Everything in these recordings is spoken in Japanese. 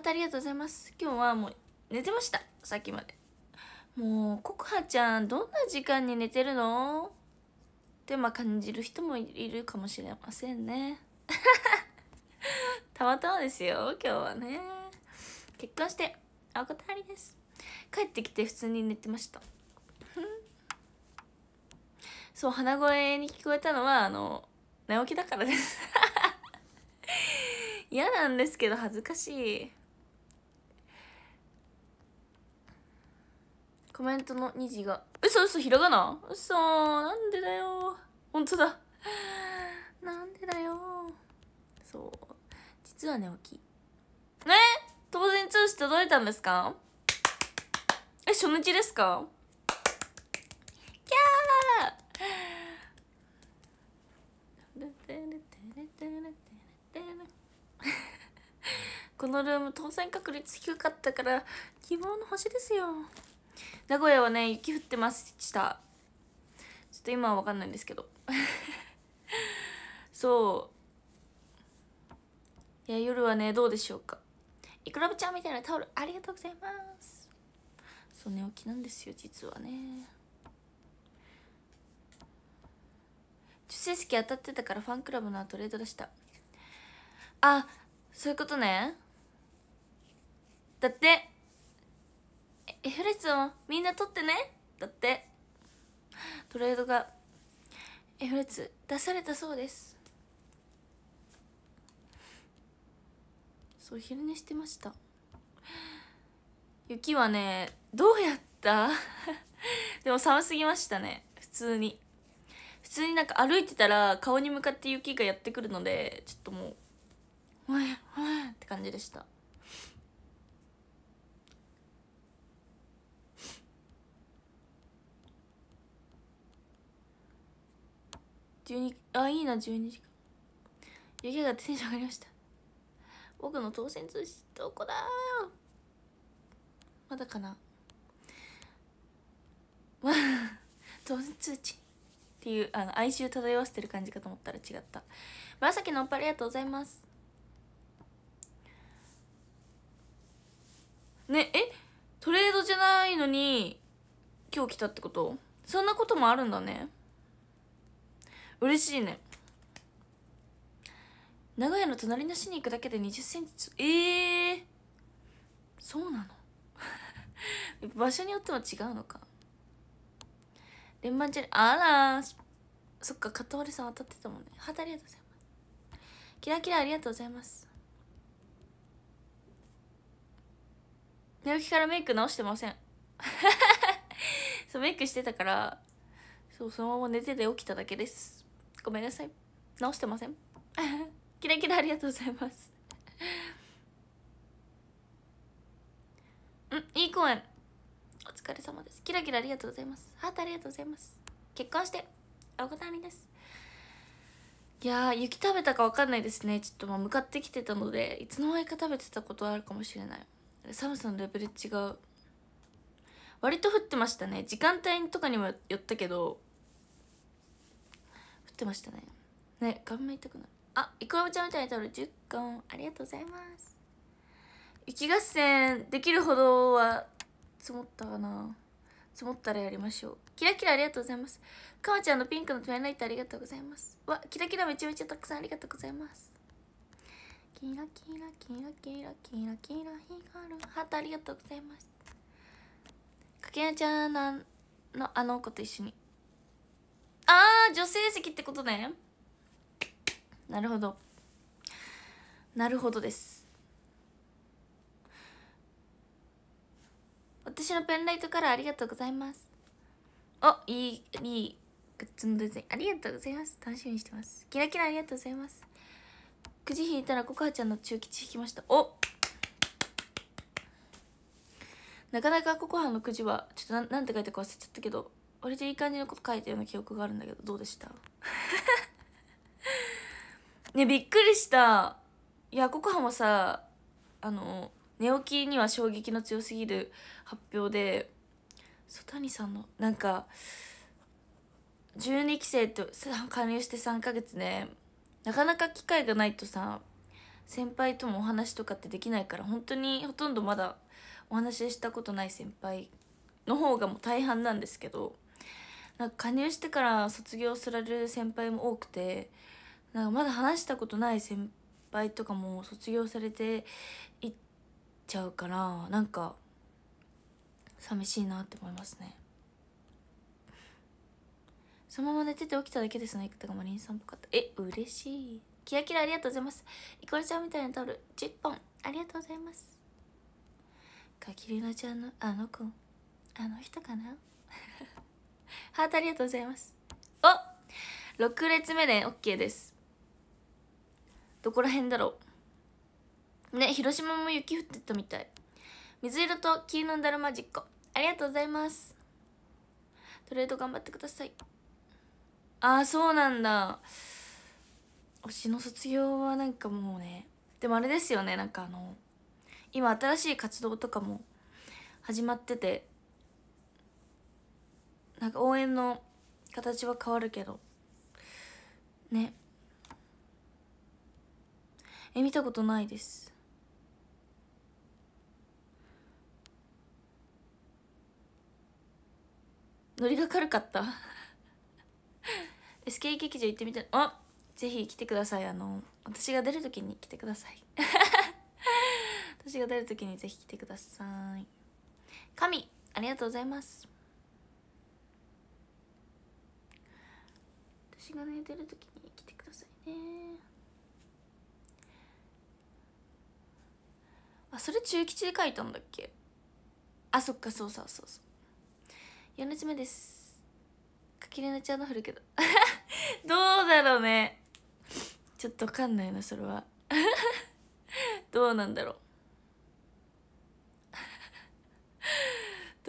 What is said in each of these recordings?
ハありがとうございます今日はもう寝てましたさっきまでもうココハちゃんどんな時間に寝てるのってまあ感じる人もいるかもしれませんね たまたまですよ今日はね結婚してあこたりです帰ってきて普通に寝てました そう鼻声に聞こえたのはあの寝起きだからです 嫌なんですけど恥ずかしいコメントの虹が嘘嘘ひらがな嘘なんでだよ本当だ なんでだよそう実は寝起きね当然通知届いたんですかえ初日ですかキャー このルーム当選確率低かったから希望の星ですよ名古屋はね雪降ってましたちょっと今は分かんないんですけど そういや夜はねどうでしょうかいくらぶちゃんみたいなタオルありがとうございますそう寝起きなんですよ実はね受精式当たってたからファンクラブのトレード出したあそういうことねだって F レッスをみんな取ってねだってトレードが F レッツ出されたそうですそう昼寝してました雪はねどうやった でも寒すぎましたね普通に普通になんか歩いてたら顔に向かって雪がやってくるのでちょっともう「おいおい」って感じでした12あいいな12時間雪がテンション上がりました僕の当選通知どこだまだかなまあ 当選通知っていうあの哀愁漂わせてる感じかと思ったら違った紫のおっぱありがとうございますねえトレードじゃないのに今日来たってことそんなこともあるんだね嬉しいね名古屋の隣の市に行くだけで2 0センチええー、そうなの 場所によっても違うのか連番チャあらそっかかとわりさん当たってたもんねはたありがとうございますキラキラありがとうございます寝起きからメイク直してません そうメイクしてたからそうそのまま寝てて起きただけですごめんなさい直してません キラキラありがとうございますうんいい公演お疲れ様ですキラキラありがとうございますハートありがとうございます結婚しておこたみですいや雪食べたかわかんないですねちょっとまあ向かってきてたのでいつの間にか食べてたことあるかもしれない寒さのレベル違う割と降ってましたね時間帯とかにもよったけどってましたねね顔面痛くないあいくらちゃんみたいにタオル10巻ありがとうございます雪合戦できるほどは積もったかな積もったらやりましょうキラキラありがとうございますかわちゃんのピンクのトゥワライトありがとうございますわキラキラめちゃめちゃたくさんありがとうございますキラキラキラキラキラキラ光るハートありがとうございますかけなちゃんのあの子と一緒にああ女性席ってことねなるほどなるほどです私のペンライトからありがとうございますおいいいいグッズのデザインありがとうございます楽しみにしてますキラキラありがとうございますくじ引いたらコカちゃんの中吉引きましたおなかなかココハのくじはちょっと何て書いてか忘れちゃったけど割といい感じのこと書いたような記憶があるんだけどどうでした ねびっくりしたいやここはもさあの寝起きには衝撃の強すぎる発表で曽谷さんのなんか12期生と加入して3ヶ月ねなかなか機会がないとさ先輩ともお話とかってできないから本当にほとんどまだお話ししたことない先輩の方がもう大半なんですけどなんか加入してから卒業される先輩も多くてなんかまだ話したことない先輩とかも卒業されていっちゃうからなんか寂しいなって思いますねそのまま寝てて起きただけですね生かがマリンさんっぽかったえ嬉しいキラキラありがとうございますイコラちゃんみたいなタオル10本ありがとうございますかきりなちゃんのあの子あの人かなハートありがとうございますお6列目ね OK ですどこら辺だろうね広島も雪降ってたみたい水色と黄色のダルマジック。ありがとうございますトレード頑張ってくださいああそうなんだ推しの卒業はなんかもうねでもあれですよねなんかあの今新しい活動とかも始まっててなんか応援の形は変わるけどねえ見たことないですノリが軽かった SK 劇場行ってみたあぜひ来てくださいあの私が出る時に来てください 私が出る時にぜひ来てください神ありがとうございます私が寝てる時に来てくださいねあそれ中吉で書いたんだっけあそっかそうそうそうそう4日目ですかきれなちゃんの降るけど どうだろうねちょっとわかんないなそれは どうなんだろう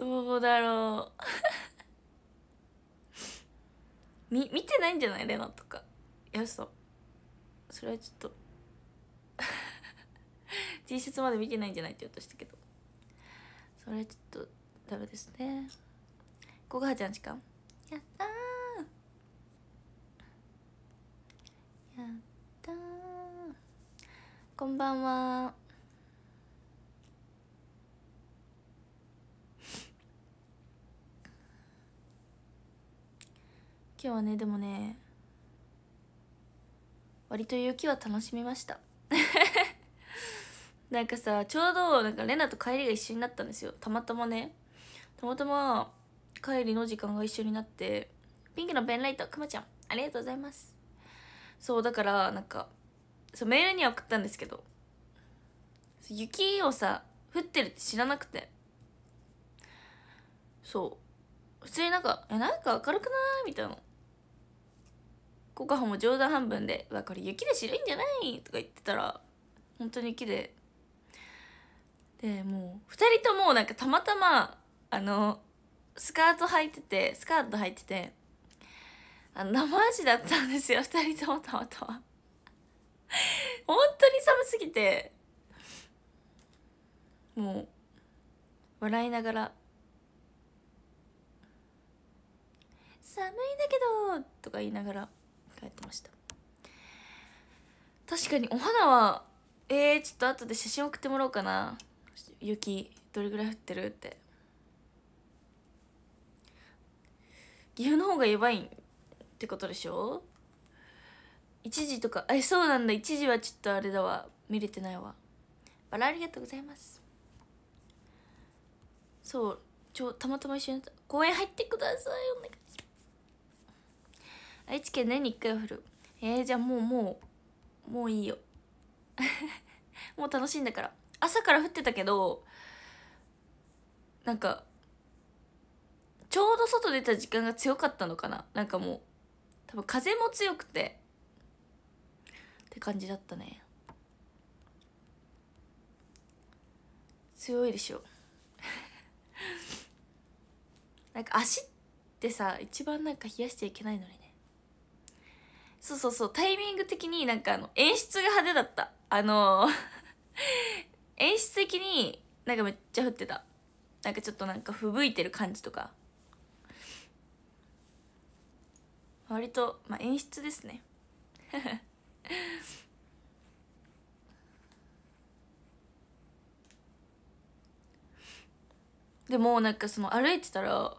どうだろうみ見てないんじゃないレナとかいやそそれはちょっと T シャツまで見てないんじゃないって言おうとしたけどそれはちょっとダメですねこがはちゃん時間やったやったこんばんは今日はねでもね割と雪は楽しみました なんかさちょうどなんかレナと帰りが一緒になったんですよたまたまねたまたま帰りの時間が一緒になってピンクのペンライトくまちゃんありがとうございますそうだからなんかそうメールには送ったんですけど雪をさ降ってるって知らなくてそう普通になんか「えなんか明るくない?」みたいなコカホも冗談半分で「うわこれ雪で白いんじゃない?」とか言ってたら本当に雪ででもう2人ともなんかたまたまあのスカート履いててスカート履いててあの生足だったんですよ2人ともたまたま本当に寒すぎてもう笑いながら「寒いんだけど」とか言いながら。帰ってました確かにお花はえー、ちょっと後で写真送ってもらおうかな雪どれぐらい降ってるって岐阜の方がやばいってことでしょ一時とかえそうなんだ一時はちょっとあれだわ見れてないわバラありがとうございますそうちょたまたま一緒に公園入ってくださいお願い愛知県年に1回は降るえー、じゃあもうもうもういいよ もう楽しいんだから朝から降ってたけどなんかちょうど外出た時間が強かったのかななんかもう多分風も強くてって感じだったね強いでしょ なんか足ってさ一番なんか冷やしちゃいけないのにそうそうそうタイミング的になんかあの演出が派手だったあの 演出的になんかめっちゃ降ってたなんかちょっとなんか吹雪いてる感じとか割と、まあ、演出ですね でもなんかその歩いてたら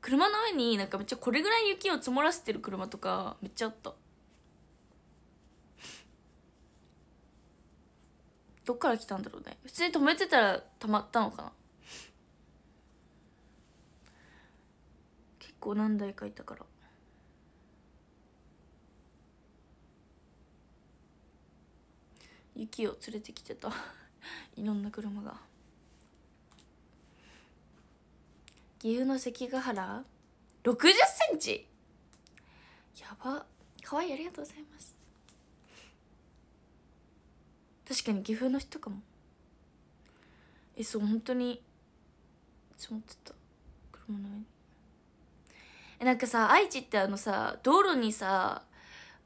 車の上になんかめっちゃこれぐらい雪を積もらせてる車とかめっちゃあったどっから来たんだろうね普通に止めてたらたまったのかな結構何台かいたから雪を連れてきてた いろんな車が岐阜の関ヶ原6 0ンチやばかわいいありがとうございます確かに岐阜の人かもえそう本当に積もっってた車の上にえなんかさ愛知ってあのさ道路にさ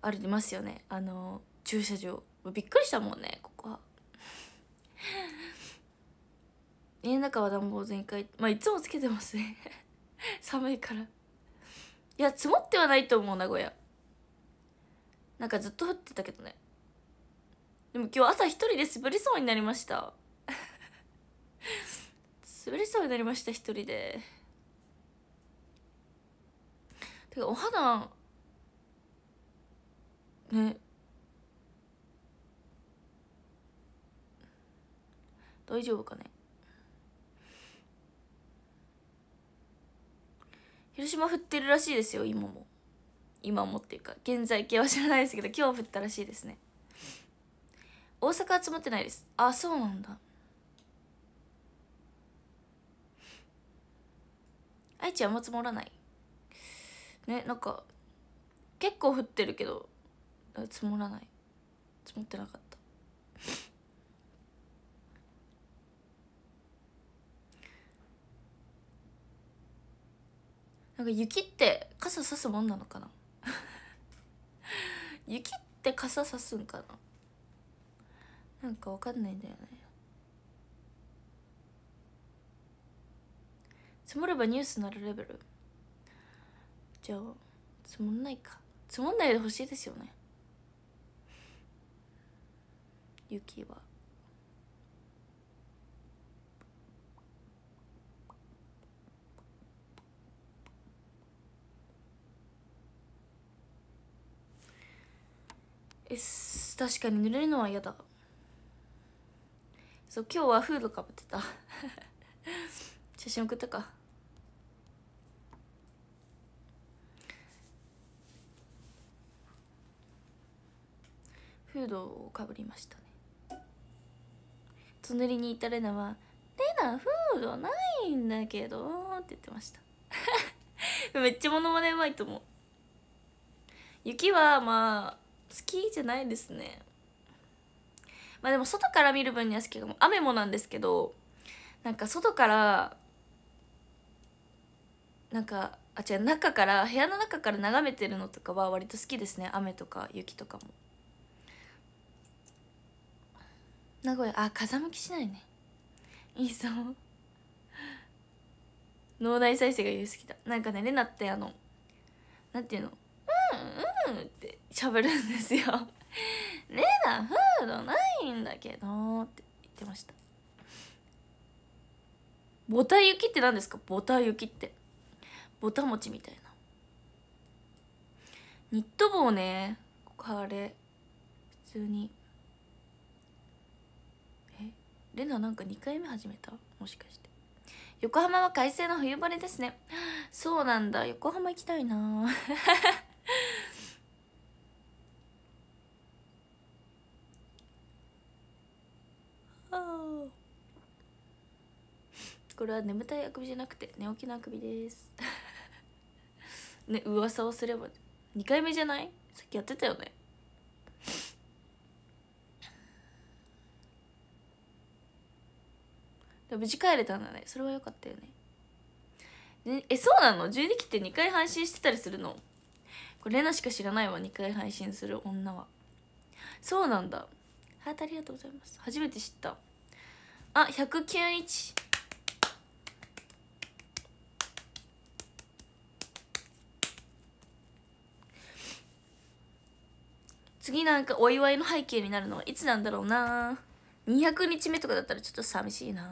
ありますよねあの駐車場びっくりしたもんねここは 家の中は暖房全開まあいつもつけてますね 寒いからいや積もってはないと思う名古屋なんかずっと降ってたけどねでも今日朝一人で滑りそうになりました滑りそうになりました一人でてかお肌ね大丈夫かね広島降ってるらしいですよ今も今もっていうか現在形は知らないですけど今日降ったらしいですね大阪集まってないですあそうなんだ愛知あんま積もらないねなんか結構降ってるけど積もらない積もってなかったなんか雪って傘さすもんなのかな 雪って傘さすんかななんかわかんないんだよね積もればニュースなるレベルじゃあ積もんないか積もんないでほしいですよね雪はえ確かに濡れるのは嫌だそう今日はフードかぶってた 写真送ったかフードをかぶりましたね隣にいたレナは「レナフードないんだけど」って言ってました めっちゃモノマネうまいと思う雪はまあ好きじゃないですねまあでも外から見る分には好きかも雨もなんですけどなんか外からなんかあ違う中から部屋の中から眺めてるのとかは割と好きですね雨とか雪とかも名古屋あ風向きしないねいいそう脳内再生が言う好きだなんかねレナってあのなんていうの「うんうん」って喋るんですよ レナフードないんだけどって言ってましたボタ雪って何ですかボタ雪ってボタ餅みたいなニット帽ねこれ普通にえレナなんか2回目始めたもしかして横浜は快晴の冬晴れですね そうなんだ横浜行きたいな これは眠たいあくびじゃなくて寝起きのあくびです ね噂をすれば2回目じゃないさっきやってたよねで無事帰れたんだねそれは良かったよねえそうなの12期って2回配信してたりするのこれレナしか知らないわ2回配信する女はそうなんだハートありがとうございます初めて知ったあ109日次なんかお祝いの背景になるのはいつなんだろうな200日目とかだったらちょっと寂しいな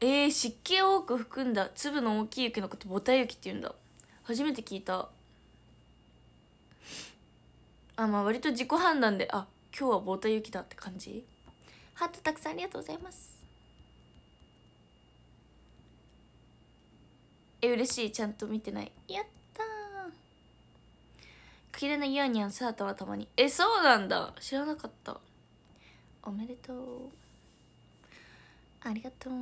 えー、湿気を多く含んだ粒の大きい雪のことボタ雪って言うんだ初めて聞いたあまあ割と自己判断であ今日はボタ雪だって感じハートたくさんありがとうございますえ嬉しいちゃんと見てないやった綺麗なユーニョンさあとはたまにえそうなんだ知らなかったおめでとうありがとう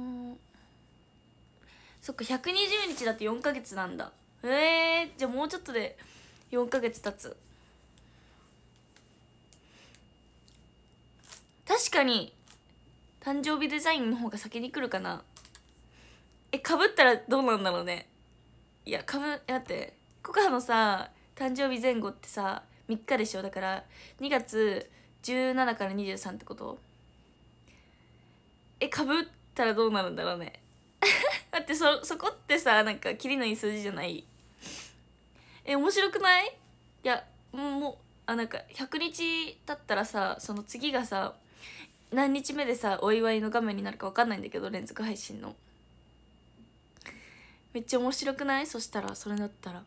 そっか120日だって4ヶ月なんだえー、じゃあもうちょっとで4ヶ月経つ確かに誕生日デザインの方が先に来るかなえかぶったらどうなんだろうねいやかぶ待ってコカのさ誕生日前後ってさ3日でしょだから2月17から23ってことえかぶったらどうなるんだろうねだ ってそそこってさなんかキりのいい数字じゃないえ面白くないいやもうあなんか100日経ったらさその次がさ何日目でさお祝いの画面になるか分かんないんだけど連続配信のめっちゃ面白くないそしたらそれだったら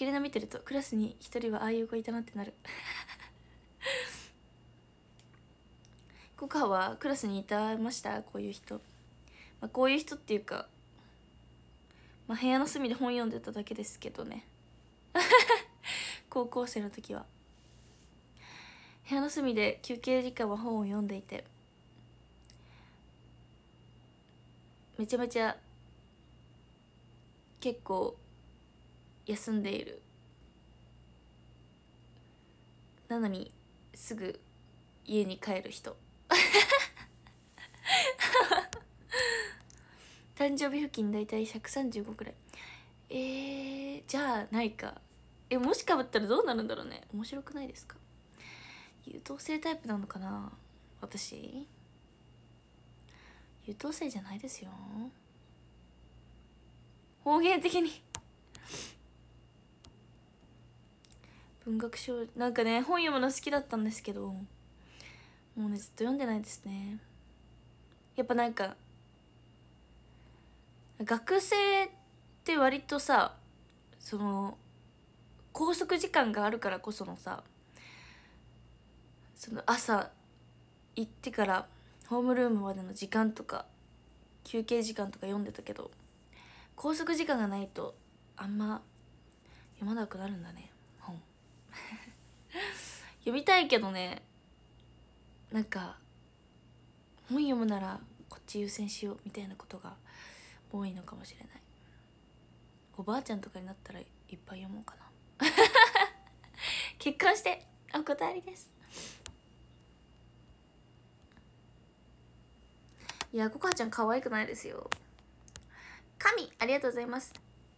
けれな見てるとクラスに一人はああいう子いたなってなるコカはクラスにいたましたこういう人、まあ、こういう人っていうか、まあ、部屋の隅で本読んでただけですけどね 高校生の時は部屋の隅で休憩時間は本を読んでいてめちゃめちゃ結構休んでいるなのにすぐ家に帰る人 誕生日付近大体135くらいえー、じゃあないかえもしかぶったらどうなるんだろうね面白くないですか優等生タイプなのかな私優等生じゃないですよ方言的に文学少なんかね本読むの好きだったんですけどもうねずっと読んでないですねやっぱなんか学生って割とさその拘束時間があるからこそのさその朝行ってからホームルームまでの時間とか休憩時間とか読んでたけど拘束時間がないとあんま読まなくなるんだね 読みたいけどねなんか本読むならこっち優先しようみたいなことが多いのかもしれないおばあちゃんとかになったらいっぱい読もうかな 結婚してお断りですいやコカちゃん可愛くないですよ神ありがとうございます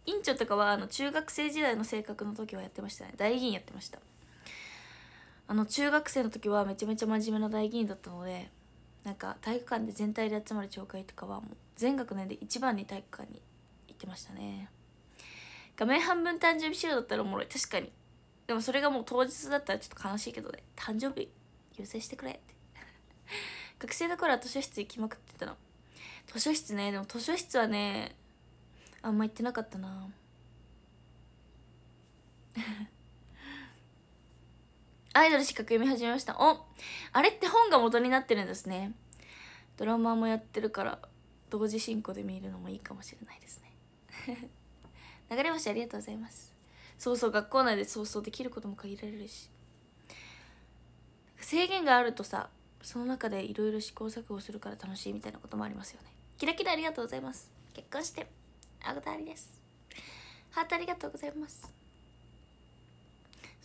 院長とかはあの中学生時代の性格の時はやってましたね大議員やってましたあの中学生の時はめちゃめちゃ真面目な大議員だったのでなんか体育館で全体で集まる町会とかはもう全学年で一番に体育館に行ってましたね画面半分誕生日資料だったらおもろい確かにでもそれがもう当日だったらちょっと悲しいけどね誕生日優先してくれって 学生の頃は図書室行きまくってたの図書室ねでも図書室はねあんま言ってなかったな アイドル資格読み始めましたおあれって本が元になってるんですねドラマもやってるから同時進行で見るのもいいかもしれないですね 流れ星ありがとうございますそうそう学校内でそうそうできることも限られるし制限があるとさその中でいろいろ試行錯誤するから楽しいみたいなこともありますよねキラキラありがとうございます結婚してアグタリですハートありがとうございます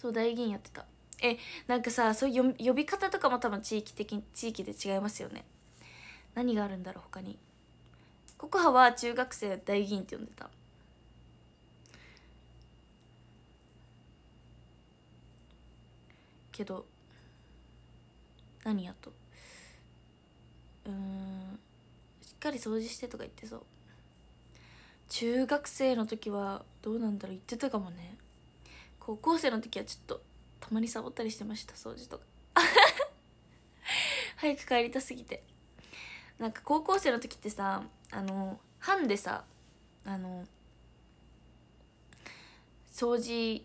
そう大議員やってたえなんかさそういう呼び方とかも多分地域的地域で違いますよね何があるんだろう他にココハは中学生大議員って呼んでたけど何やとうんしっかり掃除してとか言ってそう中学生の時はどうなんだろう言ってたかもね高校生の時はちょっとたまにサボったりしてました掃除とか 早く帰りたすぎてなんか高校生の時ってさあの班でさあの掃除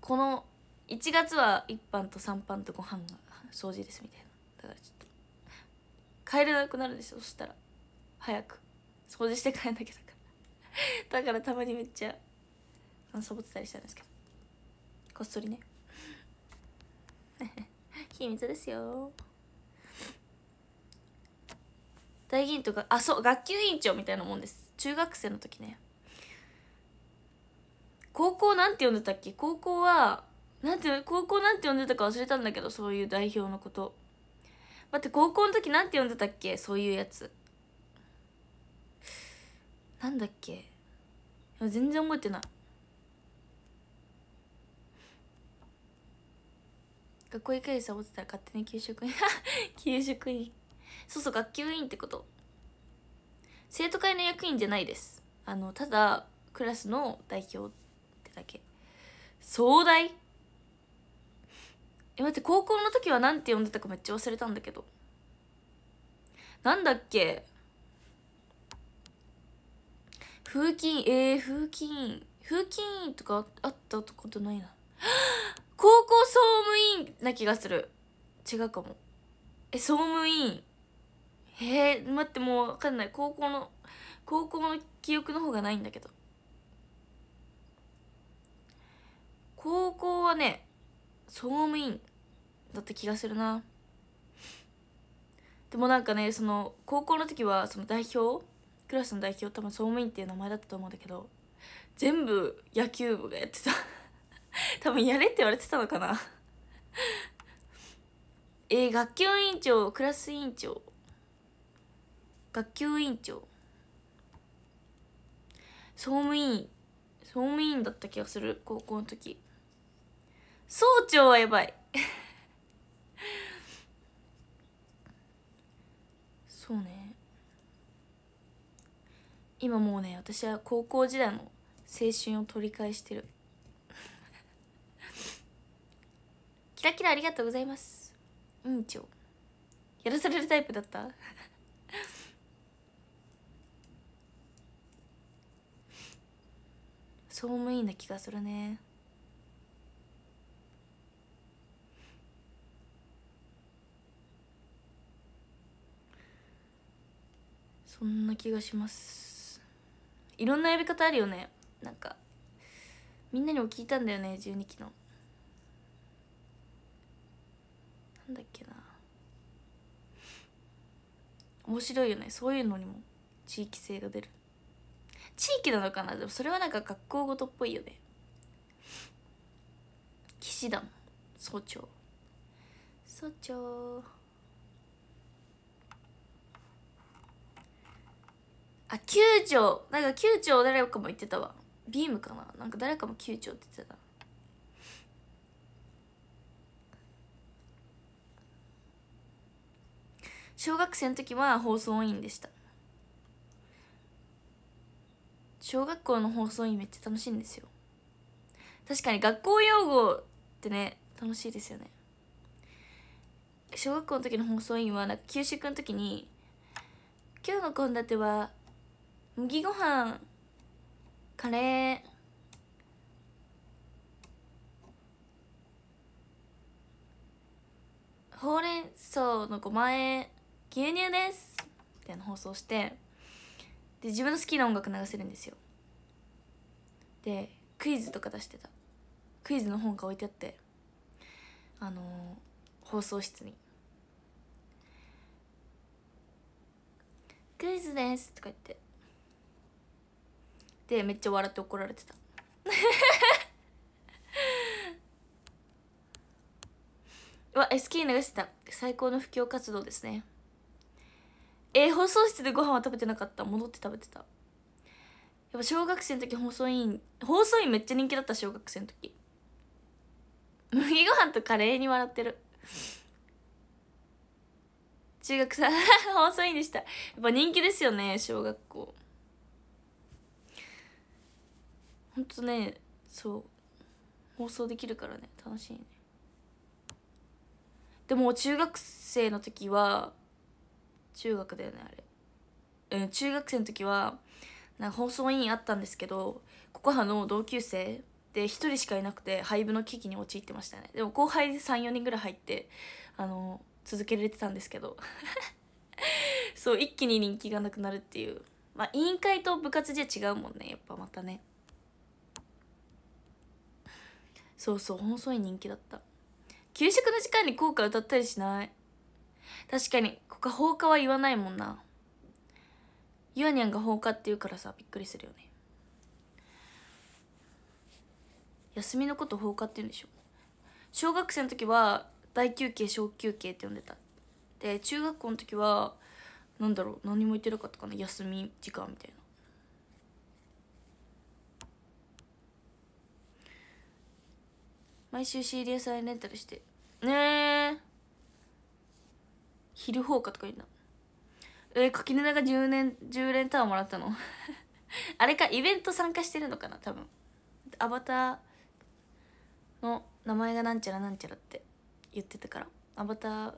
この1月は1班と3班とご飯が掃除ですみたいなだからちょっと帰れなくなるでしょそしたら早く掃除して帰んなきゃだから だからたまにめっちゃサボってたりしたんですけどこっそりね 秘密ですよ大議員とかあそう学級委員長みたいなもんです中学生の時ね高校なんて呼んでたっけ高校はなんて高校なんて呼んでたか忘れたんだけどそういう代表のこと待って高校の時なんて呼んでたっけそういうやつなんだっけ全然覚えてない学校行くよりサボってたら勝手に給食員 給食員そうそう学級委員ってこと生徒会の役員じゃないですあのただクラスの代表ってだけ壮大え待って高校の時は何て呼んでたかめっちゃ忘れたんだけどなんだっけ風琴えー、風琴風琴とかあったことないな 高校総務員な気がする違うかもえ総務員えー、待ってもう分かんない高校の高校の記憶の方がないんだけど高校はね総務員だった気がするなでもなんかねその高校の時はその代表クラスの代表多分総務員っていう名前だったと思うんだけど全部野球部がやってた 多分やれって言われてたのかなえー、学級委員長クラス委員長学級委員長総務委員総務委員だった気がする高校の時総長はやばい そうね今もうね私は高校時代の青春を取り返してる キラキラありがとうございます委員長やらされるタイプだった 総務員な気がするねそんな気がしますいろんな呼び方あるよねなんかみんなにも聞いたんだよね12期のなんだっけな面白いよねそういうのにも地域性が出る地域なのかなでもそれはなんか学校ごとっぽいよね騎士団総長総長あ九条なんか九条誰かも言ってたわビームかななんか誰かも九条って言ってた小学生の時は放送委員でした小学校の放送委員めっちゃ楽しいんですよ確かに学校用語ってね楽しいですよね小学校の時の放送委員はなんか給食の時に「今日の献立は麦ご飯カレーほうれん草の5万円牛乳ですみたいな放送してで自分の好きな音楽流せるんですよでクイズとか出してたクイズの本が置いてあってあのー、放送室に「クイズです」とか言ってでめっちゃ笑って怒られてた うわ SK 流してた最高の布教活動ですねえー、放送室でご飯は食べてなかった戻って食べてたやっぱ小学生の時放送委員放送委員めっちゃ人気だった小学生の時麦ご飯とカレーに笑ってる中学さ 放送委員でしたやっぱ人気ですよね小学校ほんとねそう放送できるからね楽しいねでも中学生の時は中学だよねあれ、うん、中学生の時はなんか放送委員あったんですけどココハの同級生で1人しかいなくて廃部の危機に陥ってましたねでも後輩で34人ぐらい入ってあの続けられてたんですけど そう一気に人気がなくなるっていうまあ委員会と部活じゃ違うもんねやっぱまたねそうそう細い人気だった給食の時間に校歌歌ったりしない確かにここ放課は言わないもんなゆあにゃんが放課って言うからさびっくりするよね休みのこと放課って言うんでしょ小学生の時は大休憩小休憩って呼んでたで中学校の時は何だろう何も言ってなかったかな休み時間みたいな毎週 CD 屋さんレンタルしてねえ昼放課とかいんだえー、垣根菜が10年10連単もらったの あれかイベント参加してるのかな多分アバターの名前がなんちゃらなんちゃらって言ってたからアバター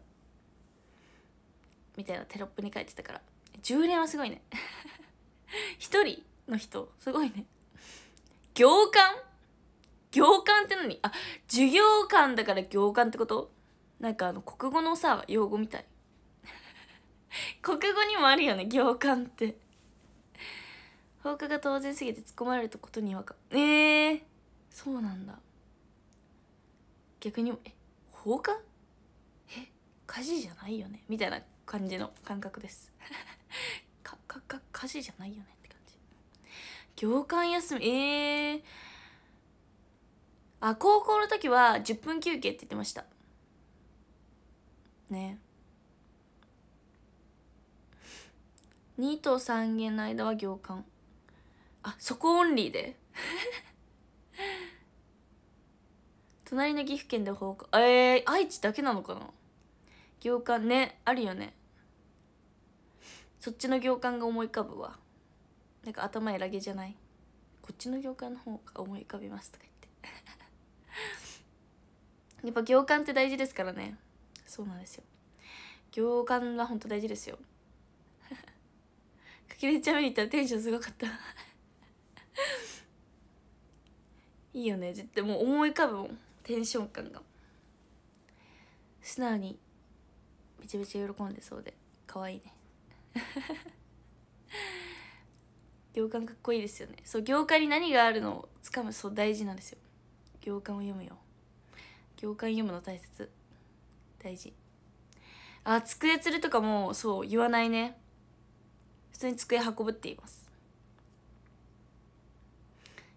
みたいなテロップに書いてたから10連はすごいね 一人の人すごいね行間行間って何あ授業間だから行間ってことなんかあの国語のさ用語みたい国語にもあるよね行間って放課が当然すぎて突っ込まれることにはかえー、そうなんだ逆にえ放課え火事じゃないよねみたいな感じの感覚です かかか火事じゃないよねって感じ行間休みえーあ高校の時は10分休憩って言ってましたね2と3弦の間は行間あそこオンリーで 隣の岐阜県で放課えー、愛知だけなのかな行間ねあるよねそっちの行間が思い浮かぶわなんか頭えらげじゃないこっちの行間の方が思い浮かびますとかやっぱ行間って大事ですからねそうなんですよ行間は本当大事ですよか きれちゃん見に行ったらテンションすごかった いいよね絶対もう思い浮かぶもんテンション感が素直にめちゃめちゃ喜んでそうでかわいね 行間かっこいいですよねそう行間に何があるのをつかむそう大事なんですよ行間を読むよ行間読むの大切大事あ机吊るとかもそう言わないね普通に机運ぶって言います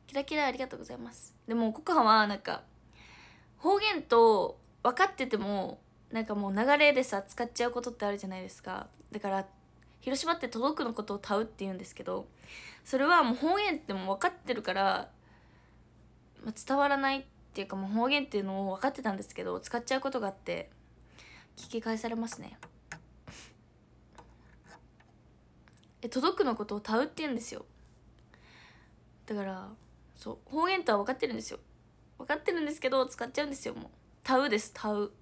キラキラありがとうございますでもココはなんか方言と分かっててもなんかもう流れでさ使っちゃうことってあるじゃないですかだから広島って届くのことを「タウ」って言うんですけどそれはもう方言っても分かってるから、まあ、伝わらないっていうかもう方言っていうのを分かってたんですけど使っちゃうことがあって聞き返されますねえ届くのことを「たう」って言うんですよだからそう方言とは分かってるんですよ分かってるんですけど使っちゃうんですよもう「たう」です「たう」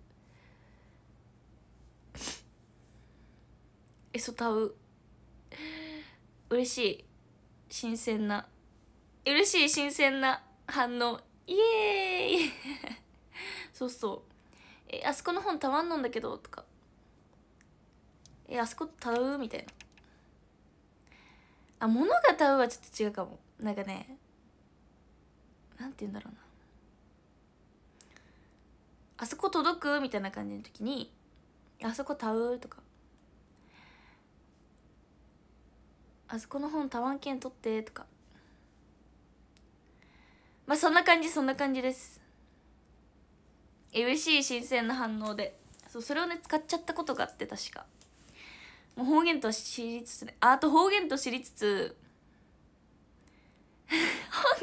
えそたう嬉しい新鮮な嬉しい新鮮な反応イエーイ そうそう「えあそこの本たまんのんだけど」とか「えあそこたう?」みたいなあ物がたうはちょっと違うかもなんかねなんて言うんだろうなあそこ届くみたいな感じの時にあそこたうとかあそこの本たまんけん取ってとかまあそんな感じそんな感じです嬉しい新鮮な反応でそうそれをね使っちゃったことがあって確かもう方言と知りつつねあと方言と知りつつ 本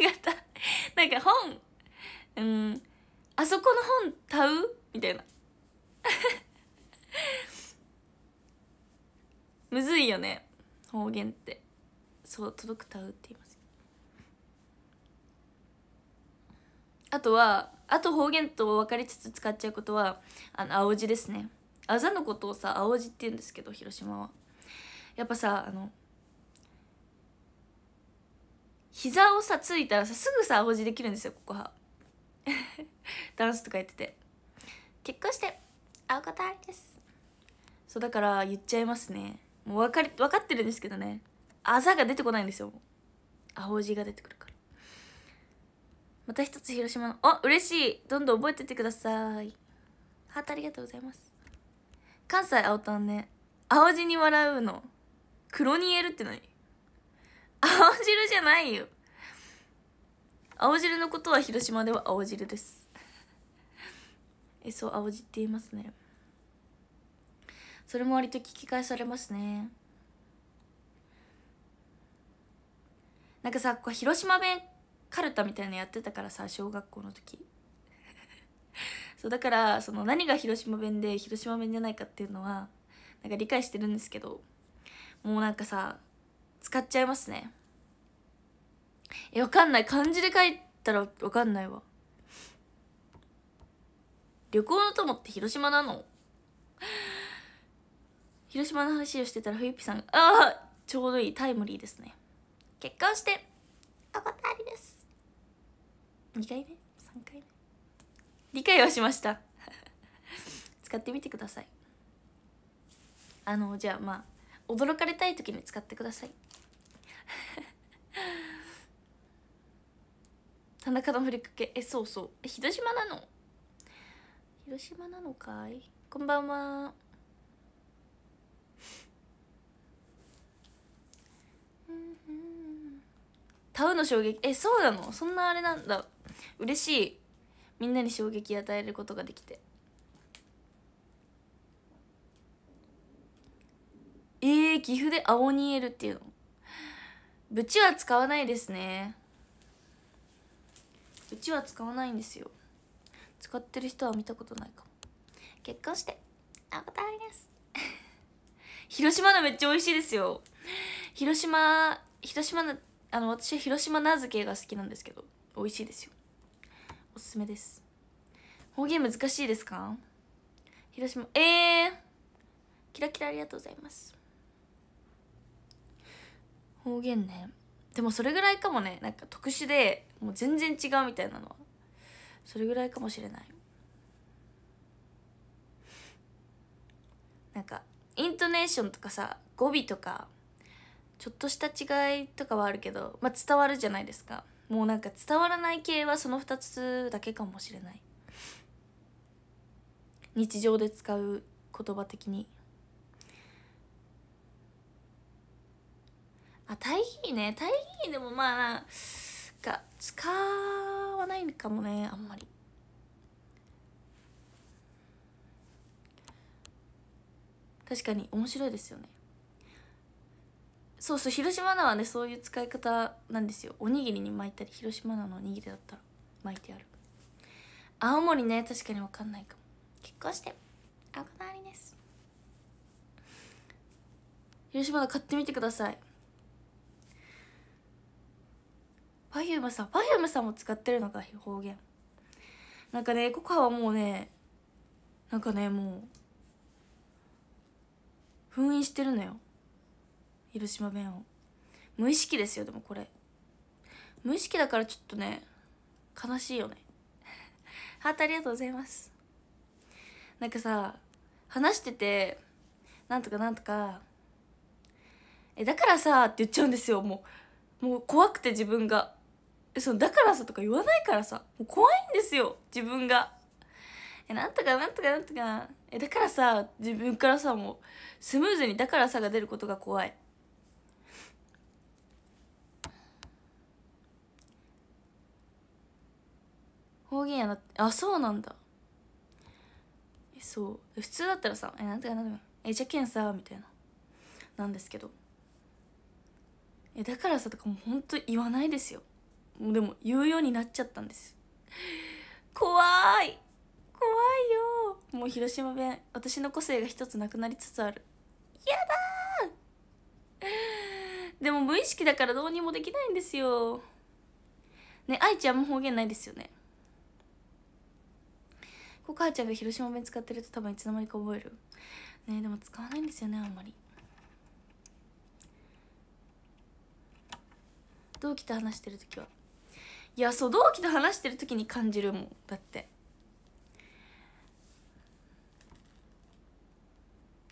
がたなんか本うんあそこの本買うみたいな むずいよね方言ってそう届く買うって言いますあとはあと方言と分かりつつ使っちゃうことはあの青字ですねあざのことをさ青字って言うんですけど広島はやっぱさあの膝をさついたらさすぐさ青字できるんですよここは ダンスとかやってて結婚して青方りですそうだから言っちゃいますねもう分かり分かってるんですけどねあざが出てこないんですよ青字が出てくるからまた一つ広島のあ嬉しいどんどん覚えててくださいハートありがとうございます関西青たんね青地に笑うの黒にエルって何青汁じゃないよ青汁のことは広島では青汁ですえそう青汁って言いますねそれも割と聞き返されますねなんかさこう広島弁カルタみたいなのやってたからさ小学校の時 そうだからその何が広島弁で広島弁じゃないかっていうのはなんか理解してるんですけどもうなんかさ使っちゃいますねえわかんない漢字で書いたらわかんないわ旅行の友って広島なの広島の話をしてたら冬ピさんああちょうどいいタイムリーですね結婚してお断りです2回目3回目理解はしました 使ってみてくださいあのじゃあまあ驚かれたい時に使ってください 田中のふりかけえそうそう広島なの広島なのかいこんばんはタウの衝撃えそうなのそんなあれなんだ嬉しいみんなに衝撃与えることができてえー、岐阜で青にえるっていうのブチは使わないですねうちは使わないんですよ使ってる人は見たことないかも結婚してあごたります 広島のめっちゃ美味しいですよ広島広島のあの私は広島名付けが好きなんですけど美味しいですよおすすめです方言難しいですか広島ええー、キラキラありがとうございます方言ねでもそれぐらいかもねなんか特殊でもう全然違うみたいなのはそれぐらいかもしれないなんかイントネーションとかさ語尾とかちょっとした違いとかはあるけどまあ伝わるじゃないですかもうなんか伝わらない系はその2つだけかもしれない日常で使う言葉的にあ対比ね対比でもまあか使わないかもねあんまり確かに面白いですよねそうそう広島菜はねそういう使い方なんですよおにぎりに巻いたり広島菜のおにぎりだったら巻いてある青森ね確かに分かんないかも結婚してあこだわりです広島菜買ってみてください Perfume さん Perfume さんも使ってるのか方言なんかねココアはもうねなんかねもう封印してるのよ広島弁を無意識ですよでもこれ無意識だからちょっとね悲しいよね ハートありがとうございますなんかさ話しててなんとかなんとかえだからさって言っちゃうんですよもうもう怖くて自分がそのだからさとか言わないからさもう怖いんですよ自分がえなんとかなんとかなんとかえだからさ自分からさもうスムーズに「だからさ」が出ることが怖い方言やなあそうなんだそう普通だったらさ「えなんてかなんてかえじゃけんさ」みたいななんですけどえだからさとかもうほんと言わないですよもうでも言うようになっちゃったんです怖い怖いよもう広島弁私の個性が一つなくなりつつあるやだでも無意識だからどうにもできないんですよね愛ちゃんも方言ないですよねお母ちゃんが広島弁使ってると多分いつの間にか覚えるねでも使わないんですよねあんまり同期と話してる時はいやそう同期と話してる時に感じるもんだって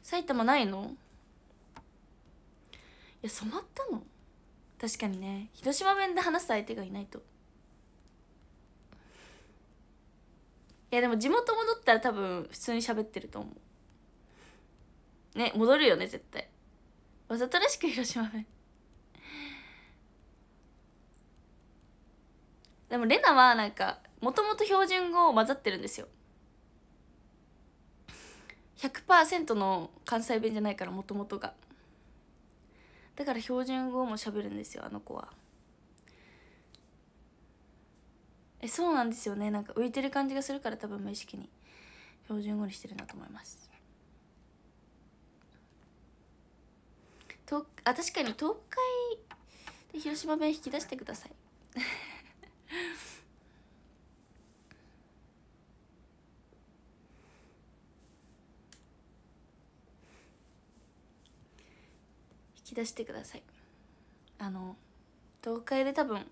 埼玉ないのいや染まったの確かにね広島弁で話す相手がいないといやでも地元戻ったら多分普通に喋ってると思うね戻るよね絶対わざとらしく広島弁でもレナはなんかもともと標準語を混ざってるんですよ100%の関西弁じゃないからもともとがだから標準語も喋るんですよあの子は。えそうなんですよねなんか浮いてる感じがするから多分無意識に標準語にしてるなと思いますとあ確かに東海で広島弁引き出してください 引き出してくださいあの東海で多分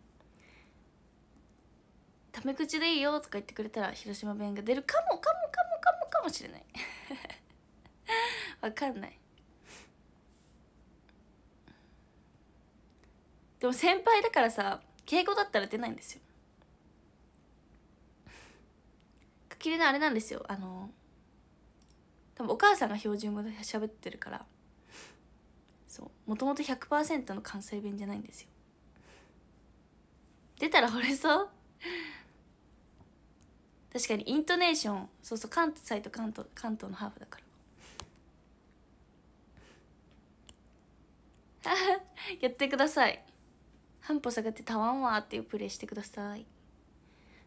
タメ口でいいよとか言ってくれたら広島弁が出るかもかもかもかもかもしれない わかんないでも先輩だからさ敬語だったら出ないんですよ書きれのあれなんですよあの多分お母さんが標準語で喋ってるからそうもともと100%の関西弁じゃないんですよ出たら惚れそう確かにイントネーションそうそう関西と関東関東のハーフだから やってください半歩下がってたわんわっていうプレイしてください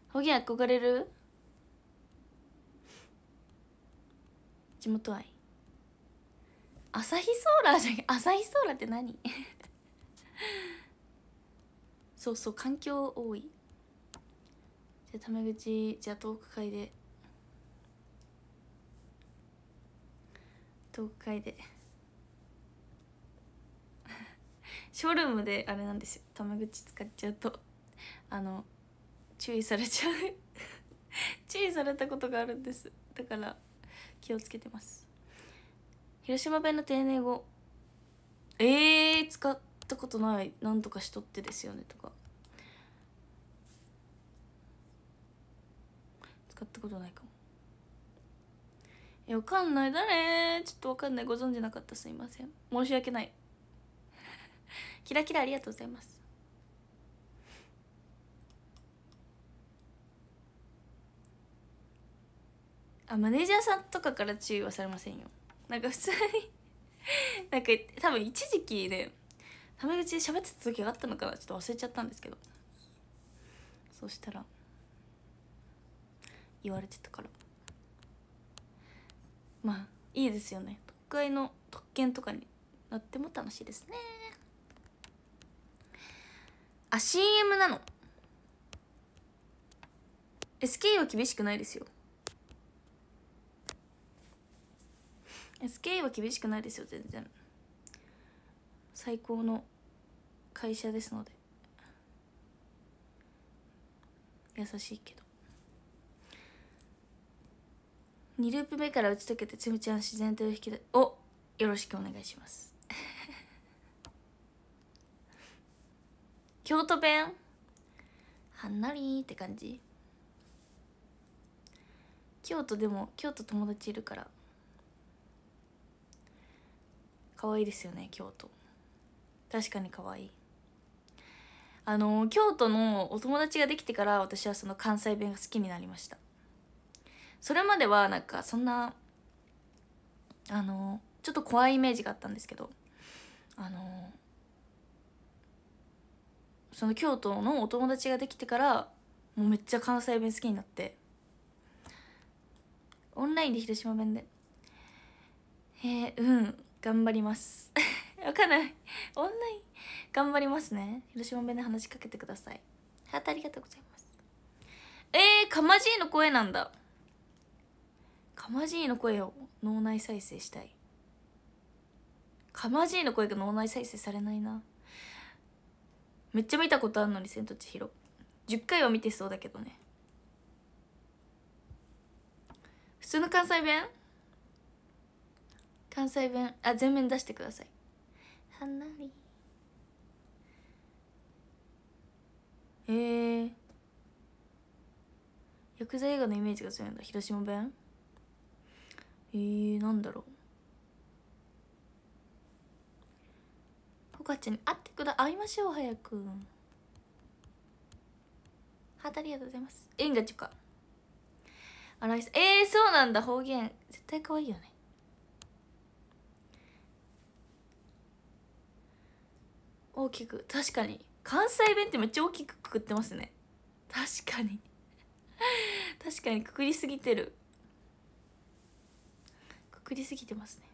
方言憧れる地元愛朝日ソーラーじゃん朝日ソーラーって何 そうそう環境多いじゃあタメ口じゃあトーク会でトーク会で ショールームであれなんですよタメ口使っちゃうとあの注意されちゃう 注意されたことがあるんですだから気をつけてます広島弁の丁寧語えー、使ったことないなんとかしとってですよねとか使ったことないかもえわかんない誰ちょっとわかんないご存知なかったすいません申し訳ない キラキラありがとうございますあマネージャーさんとかから注意はされませんよなんか普通に なんか多分一時期で、ね、タメ口で喋ってた時があったのかなちょっと忘れちゃったんですけどそしたら言われてたからまあいいですよね特会の特権とかになっても楽しいですねあ CM なの SK は厳しくないですよ SK は厳しくないですよ全然最高の会社ですので優しいけど2ループ目から打ち解けてつむちゃん自然と引き出をよろしくお願いします 京都弁はんなりって感じ京都でも京都友達いるから可愛いですよね京都確かに可愛いあの京都のお友達ができてから私はその関西弁が好きになりましたそれまではなんかそんなあのちょっと怖いイメージがあったんですけどあのその京都のお友達ができてからもうめっちゃ関西弁好きになってオンラインで広島弁でへえうん頑張ります わかんないオンライン頑張りますね広島弁で話しかけてくださいハートありがとうございますえー、かまじいの声なんだかまじいの声を脳内再生したいかまじいの声が脳内再生されないなめっちゃ見たことあるのに「千と千尋」10回は見てそうだけどね普通の関西弁関西弁あ全面出してくださいはなりえー、薬剤映画のイメージが強いんだ広島弁えー、なんだろうポカちゃんに会ってくだ会いましょう早くハートありがとうございますえがちゅかえー、そうなんだ方言絶対可愛いよね大きく確かに関西弁ってめっちゃ大きくくくってますね確かに確かにくくりすぎてる作りすぎてますね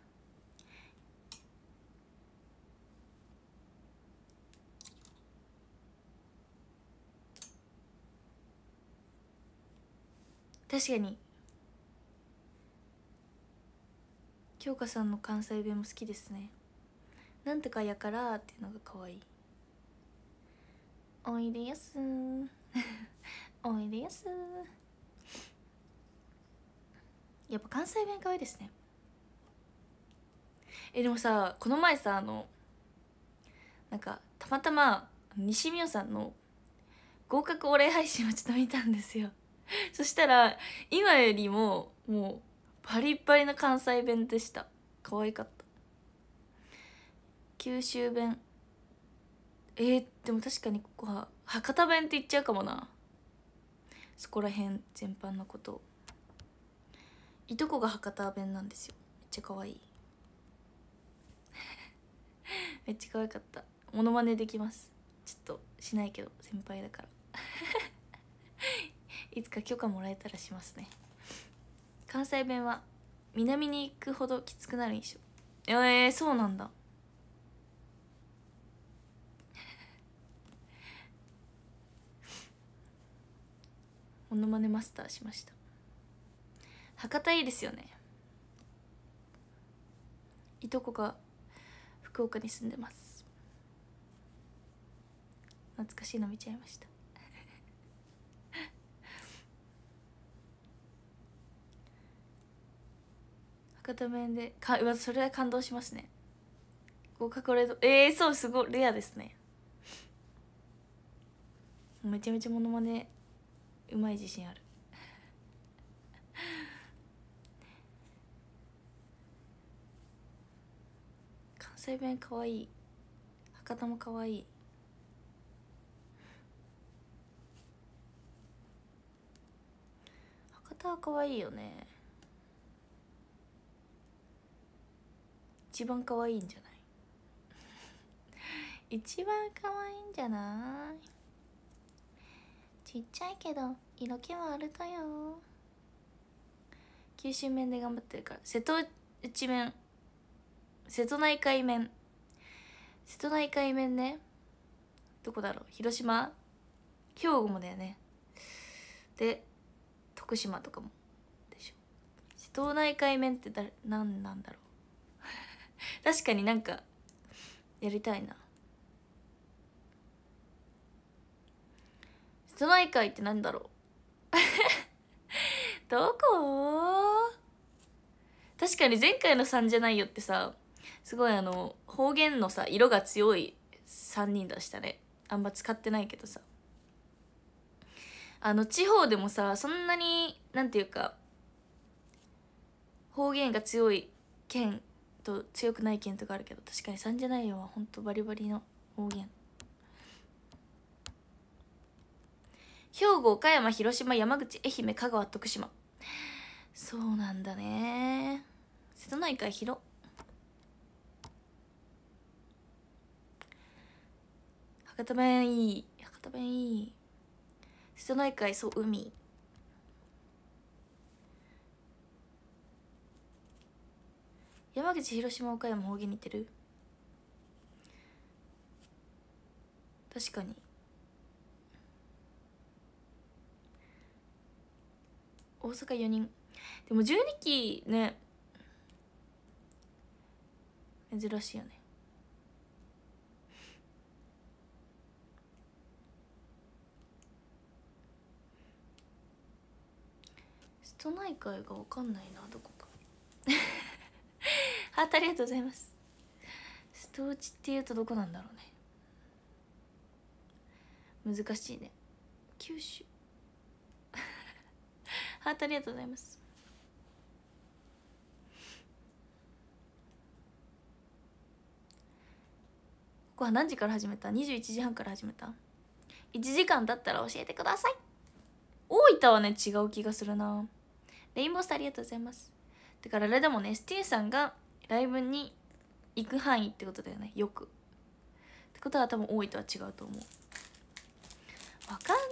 確かに京香さんの関西弁も好きですねなんとかやからっていうのが可愛いおいでやす おいでやすやっぱ関西弁可愛いですねえでもさこの前さあのなんかたまたま西美桜さんの合格お礼配信をちょっと見たんですよ そしたら今よりももうバリバリの関西弁でした可愛かった九州弁えー、でも確かにここは博多弁って言っちゃうかもなそこら辺全般のこといとこが博多弁なんですよめっちゃ可愛い めっちゃ可愛かったモノマネできますちょっとしないけど先輩だから いつか許可もらえたらしますね関西弁は南に行くほどきつくなる印象えー、そうなんだモノマネマスターしました博多いいですよねいとこが福岡に住んでます懐かしいの見ちゃいました 博多弁でかうわそれは感動しますね合格レーええー、そうすごいレアですねめちゃめちゃモノマネうまい自信ある西弁かわいい博多もかわいい博多はかわいいよね一番かわいいんじゃない 一番かわいいんじゃないちっちゃいけど色気はあるとよ九州面で頑張ってるから瀬戸内面瀬戸内海面瀬戸内海面ねどこだろう広島兵庫もだよねで徳島とかもでしょ瀬戸内海面って誰何なんだろう 確かになんかやりたいな瀬戸内海って何だろう どこ確かに前回の3じゃないよってさすごいあの方言のさ色が強い3人だしたねあんま使ってないけどさあの地方でもさそんなに何て言うか方言が強い県と強くない県とかあるけど確かに3じゃないよはほんとバリバリの方言兵庫岡山広島山口愛媛香川徳島そうなんだね瀬戸内海広っ博多弁いい博多弁いい瀬戸内海そう海山口広島岡山方言似てる確かに大阪4人でも12期ね珍しいよね都内会が分かんないなどこかハートありがとうございますストーチっていうとどこなんだろうね難しいね九州ハートありがとうございますここは何時から始めた21時半から始めた1時間だったら教えてください大分はね違う気がするなレインボースありがとうございますだからあれでもねスティさんがライブに行く範囲ってことだよねよくってことは多分多いとは違うと思うわかんな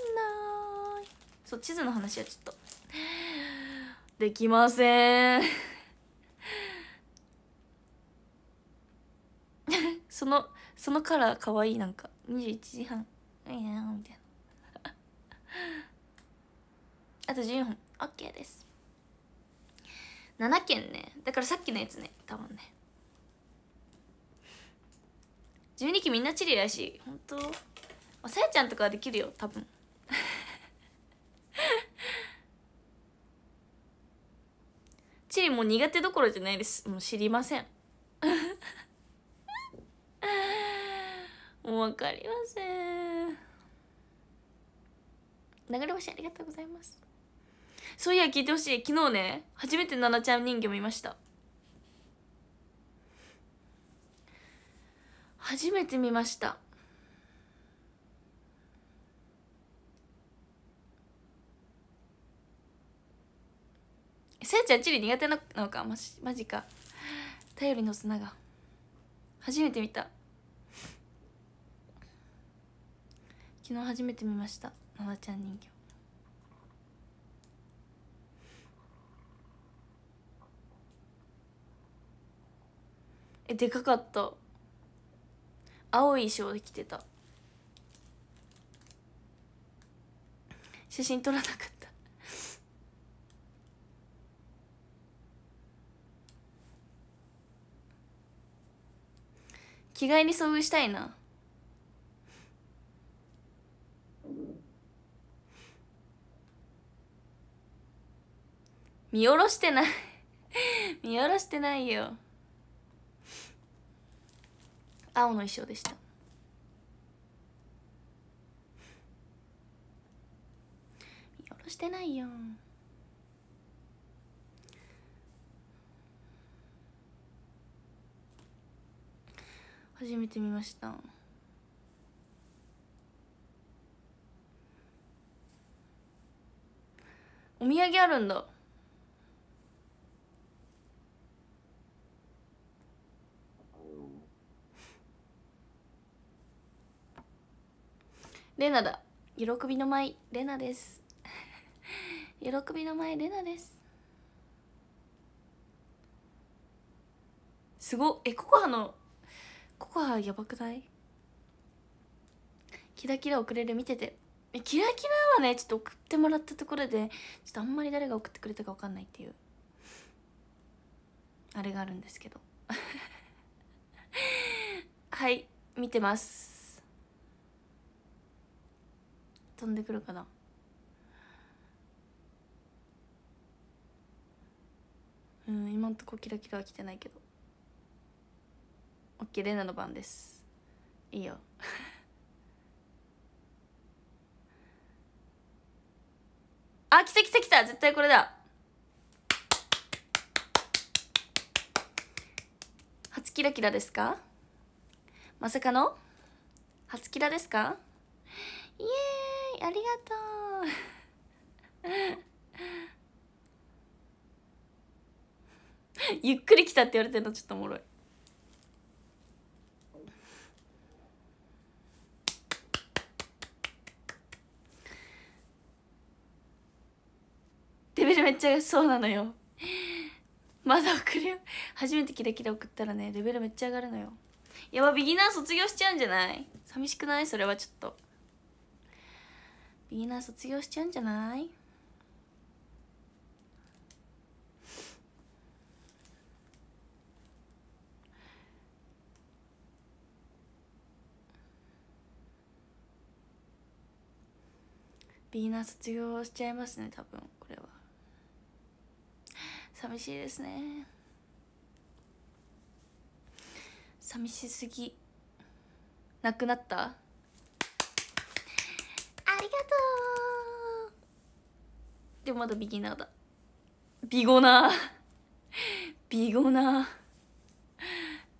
いそう地図の話はちょっと できません そのそのカラーかわいいなんか21時半いいみたいな あと14分 OK です7件ねだからさっきのやつね多分ね12期みんなチリらしい本当おさやちゃんとかはできるよ多分 チリも苦手どころじゃないですもう知りません もう分かりません流れ星ありがとうございますそういや聞いてほしい昨日ね初めて奈々ちゃん人形見ました初めて見ましたせいちゃんチリ苦手なのかマジマジか頼りの砂が初めて見た昨日初めて見ました奈々ちゃん人形でかかった青い衣装で着てた写真撮らなかった着替えに遭遇したいな見下ろしてない見下ろしてないよ青の衣装でした見下ろしてないよ初めて見ましたお土産あるんだレナだ喜びの舞レナです喜び の舞レナですすごえココハのココハやばくないキラキラ遅れる見ててえキラキラはねちょっと送ってもらったところでちょっとあんまり誰が送ってくれたか分かんないっていうあれがあるんですけど はい見てます飛んでくるかなうん今んとこキラキラは来てないけど OK レナの番ですいいよ あ来た来た来た絶対これだ初キラキラですかまさかの初キラですかイエーイありがとう ゆっくり来たって言われてるのちょっとおもろいレベルめっちゃそうなのよまだ送るよ初めてキラキラ送ったらねレベルめっちゃ上がるのよやばビギナー卒業しちゃうんじゃない寂しくないそれはちょっとみーナ卒業しちゃうんじゃないビーナ卒業しちゃいますね多分これは寂しいですね寂しすぎなくなったありがとうでもまだビギナーだビゴナービゴナー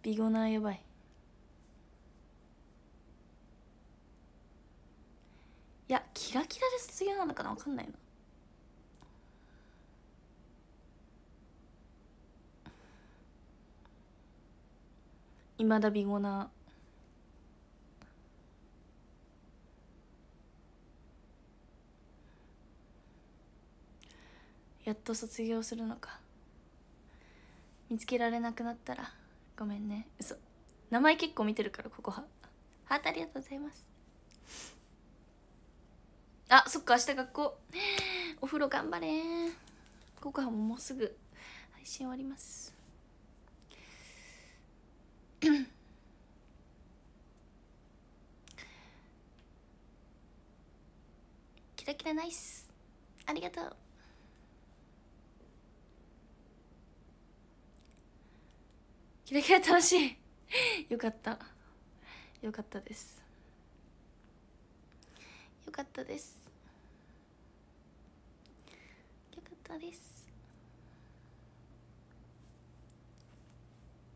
ビゴナーやばいいやキラキラで卒業なのかなわかんないなまだビゴナやっと卒業するのか見つけられなくなったらごめんね嘘名前結構見てるからここはハートありがとうございますあそっか明日学校 お風呂頑張れここはもうすぐ配信終わります キラキラナイスありがとうキラキラ楽しい よかったよかったですよかったですよかったです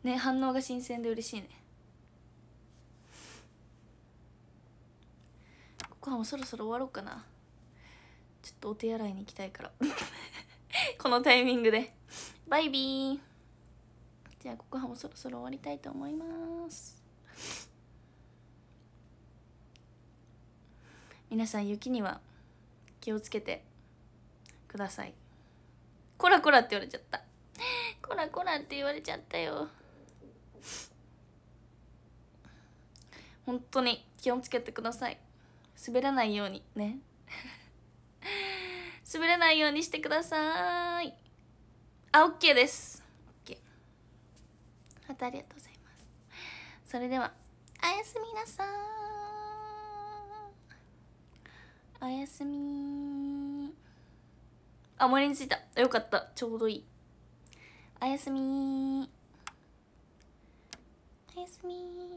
ね反応が新鮮で嬉しいねご飯もそろそろ終わろうかなちょっとお手洗いに行きたいから このタイミングでバイビーじゃあここはもうそろそろ終わりたいと思います皆さん雪には気をつけてくださいこらこらって言われちゃったこらこらって言われちゃったよ本当に気をつけてください滑らないようにね 滑らないようにしてくださいあ OK ですまたありがとうございますそれではおやすみなさーおやすみあ森についたよかったちょうどいいおやすみおやすみ